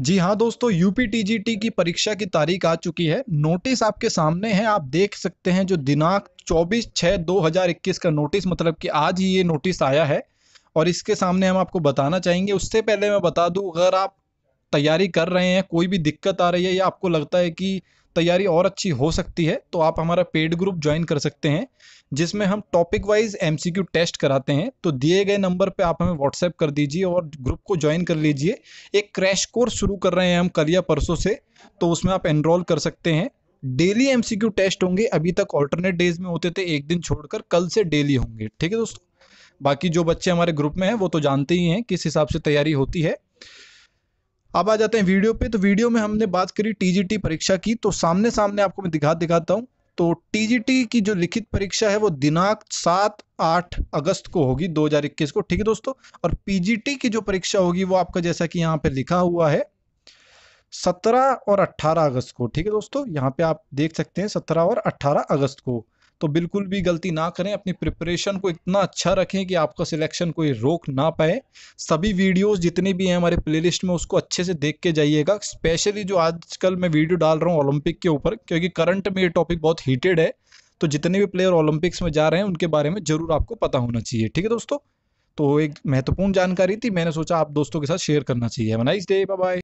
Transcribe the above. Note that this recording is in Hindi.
जी हाँ दोस्तों यूपी टीजीटी की परीक्षा की तारीख आ चुकी है नोटिस आपके सामने है आप देख सकते हैं जो दिनांक 24 छः 2021 का नोटिस मतलब कि आज ही ये नोटिस आया है और इसके सामने हम आपको बताना चाहेंगे उससे पहले मैं बता दूं अगर आप तैयारी कर रहे हैं कोई भी दिक्कत आ रही है या आपको लगता है कि तैयारी और अच्छी हो सकती है तो आप हमारा पेड ग्रुप ज्वाइन कर सकते हैं जिसमें हम टॉपिक वाइज एम टेस्ट कराते हैं तो दिए गए नंबर पे आप हमें व्हाट्सएप कर दीजिए और ग्रुप को ज्वाइन कर लीजिए एक क्रैश कोर्स शुरू कर रहे हैं हम कल या परसों से तो उसमें आप एनरोल कर सकते हैं डेली एम टेस्ट होंगे अभी तक ऑल्टरनेट डेज में होते थे एक दिन छोड़कर कल से डेली होंगे ठीक है दोस्तों बाकी जो बच्चे हमारे ग्रुप में हैं वो तो जानते ही हैं किस हिसाब से तैयारी होती है अब आ जाते हैं वीडियो पे तो वीडियो में हमने बात करी टीजीटी परीक्षा की तो सामने सामने आपको मैं दिखा दिखाता हूँ तो टीजीटी की जो लिखित परीक्षा है वो दिनांक सात आठ अगस्त को होगी 2021 को ठीक है दोस्तों और पीजीटी की जो परीक्षा होगी वो आपका जैसा कि यहाँ पे लिखा हुआ है सत्रह और अट्ठारह अगस्त को ठीक है दोस्तों यहाँ पे आप देख सकते हैं सत्रह और अट्ठारह अगस्त को तो बिल्कुल भी गलती ना करें अपनी प्रिपरेशन को इतना अच्छा रखें कि आपका सिलेक्शन कोई रोक ना पाए सभी वीडियोस जितने भी हैं हमारे प्लेलिस्ट में उसको अच्छे से देख के जाइएगा स्पेशली जो आजकल मैं वीडियो डाल रहा हूँ ओलंपिक के ऊपर क्योंकि करंट में ये टॉपिक बहुत हीटेड है तो जितने भी प्लेयर ओलंपिक्स में जा रहे हैं उनके बारे में ज़रूर आपको पता होना चाहिए ठीक है दोस्तों तो एक महत्वपूर्ण जानकारी थी मैंने सोचा आप दोस्तों के साथ शेयर करना चाहिए नाइस डे बाय